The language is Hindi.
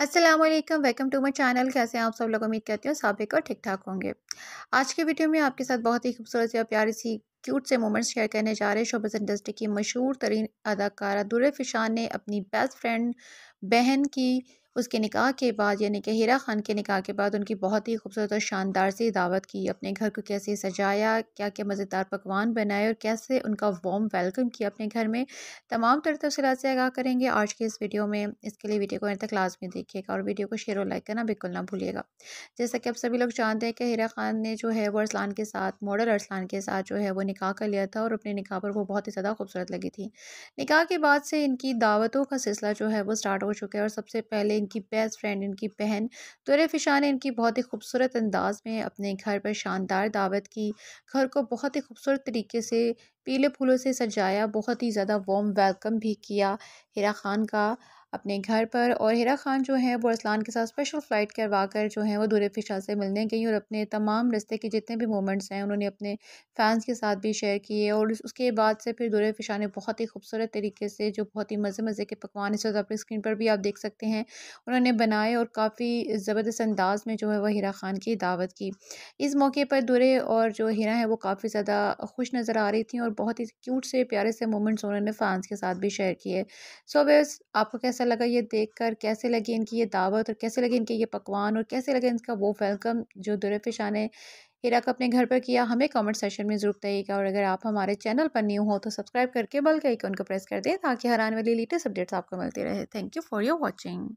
Aslam welcome to my channel कैसे हैं आप सब लोग उम्मीद करती हूँ सबक और ठीक ठाक होंगे आज के वीडियो में आपके साथ बहुत ही खूबसूरत और प्यारी सी क्यूट से मोमेंट्स शेयर करने जा रहे हैं शोबस इंडस्ट्री की मशहूर तरीन अदाकारा दुर्र फिशान ने अपनी बेस्ट फ्रेंड बहन की उसके निकाह के बाद यानी कि हीरा ख़ान के निकाह के बाद उनकी बहुत ही खूबसूरत और शानदार सी दावत की अपने घर को कैसे सजाया क्या क्या मज़ेदार पकवान बनाए और कैसे उनका वॉम वेलकम किया अपने घर में तमाम तर तफसलत से आगाह करेंगे आज के इस वीडियो में इसके लिए वीडियो को अंत तक लाजमी देखिएगा और वीडियो को शेयर और लाइक करना बिल्कुल ना भूलिएगा जैसा कि आप सभी लोग जानते हैं कि हीरा ख़ान ने जो है वो अरसलान के साथ मॉडल अरसलान के साथ जो है वो निकाह कर लिया था और अपने निकाह पर वो बहुत ही ज़्यादा खूबसूरत लगी थी निकाह के बाद से इनकी दावतों का सिलसिला जो है वो स्टार्ट हो चुका है और सबसे पहले इनकी बेस्ट फ्रेंड इनकी बहन तुरे तो फिशा ने इनकी बहुत ही खूबसूरत अंदाज में अपने घर पर शानदार दावत की घर को बहुत ही खूबसूरत तरीके से पीले फूलों से सजाया बहुत ही ज़्यादा वॉम वेलकम भी किया हिरा खान का अपने घर पर और हिरा ख़ान जो है वो अरसलान के साथ स्पेशल फ़्लाइट करवा कर जो है वो दुरफी शाह से मिलने गई और अपने तमाम रिश्ते के जितने भी मोमेंट्स हैं उन्होंने अपने फ़ैन्स के साथ भी शेयर किए और उसके बाद से फिर दुरफी शाह ने बहुत ही खूबसूरत तरीके से जो बहुत ही मज़े मज़े के पकवान इस वक्त अपनी स्क्रीन पर भी आप देख सकते हैं उन्होंने बनाए और काफ़ी ज़बरदस्त अंदाज में जो है वह हिरा ख़ान की दावत की इस मौके पर दुरे और जो हिरा है वो काफ़ी ज़्यादा खुश नज़र आ रही थी और बहुत ही क्यूट से प्यारे से मोमेंट्स उन्होंने फ़ैन्स के साथ भी शेयर किए सो बस आपको कैसे कैसा लगा ये देख कर कैसे लगी इनकी ये दावत और कैसे लगे इनके ये पकवान और कैसे लगे इनका वो वेलकम जो दुरफिशा ने हिरा का अपने घर पर किया हमें कमेंट सेशन में ज़रूर बताइएगा और अगर आप हमारे चैनल पर न्यू हो तो सब्सक्राइब करके बेल के आइकन को प्रेस कर दें ताकि हर आने वाली लेटेस्ट अपडेट्स आपको मिलते रहे thank you for your watching